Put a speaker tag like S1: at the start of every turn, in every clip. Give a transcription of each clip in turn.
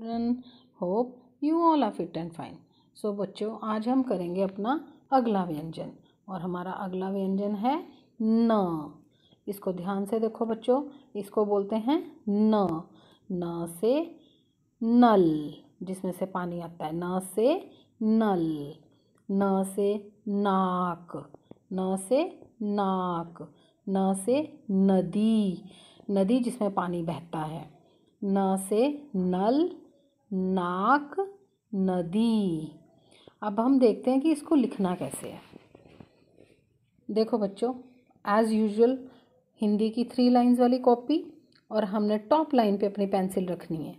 S1: children hope you all are fit and fine so बच्चों आज हम करेंगे अपना अगला व्यंजन और हमारा अगला व्यंजन है न इसको ध्यान से देखो बच्चों इसको बोलते हैं न न से नल जिसमें से पानी आता है न से नल न से नाक न से नाक न से नदी नदी जिसमें पानी बहता है न से नल नाक नदी अब हम देखते हैं कि इसको लिखना कैसे है देखो बच्चों एज़ यूजुअल हिंदी की थ्री लाइंस वाली कॉपी और हमने टॉप लाइन पे अपनी पेंसिल रखनी है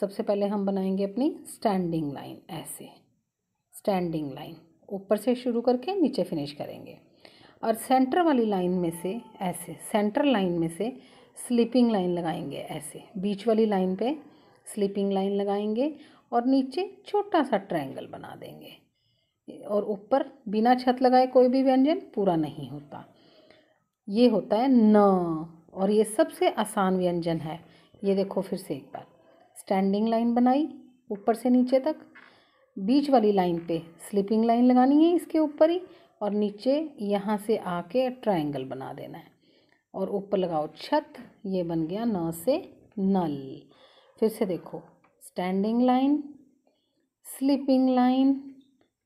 S1: सबसे पहले हम बनाएंगे अपनी स्टैंडिंग लाइन ऐसे स्टैंडिंग लाइन ऊपर से शुरू करके नीचे फिनिश करेंगे और सेंटर वाली लाइन में से ऐसे सेंटर लाइन में से स्लीपिंग लाइन लगाएंगे ऐसे बीच वाली लाइन पे स्लीपिंग लाइन लगाएंगे और नीचे छोटा सा ट्रायंगल बना देंगे और ऊपर बिना छत लगाए कोई भी व्यंजन पूरा नहीं होता ये होता है न और ये सबसे आसान व्यंजन है ये देखो फिर से एक बार स्टैंडिंग लाइन बनाई ऊपर से नीचे तक बीच वाली लाइन पे स्लीपिंग लाइन लगानी है इसके ऊपर ही और नीचे यहाँ से आके ट्रायंगल बना देना है और ऊपर लगाओ छत ये बन गया न से नल फिर से देखो स्टैंडिंग लाइन स्लीपिंग लाइन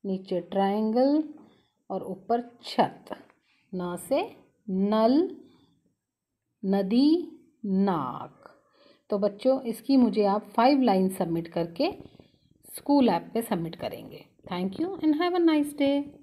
S1: नीचे ट्रायंगल और ऊपर छत न से नल नदी नाक तो बच्चों इसकी मुझे आप फाइव लाइन सबमिट करके स्कूल ऐप पे सबमिट करेंगे thank you and have a nice day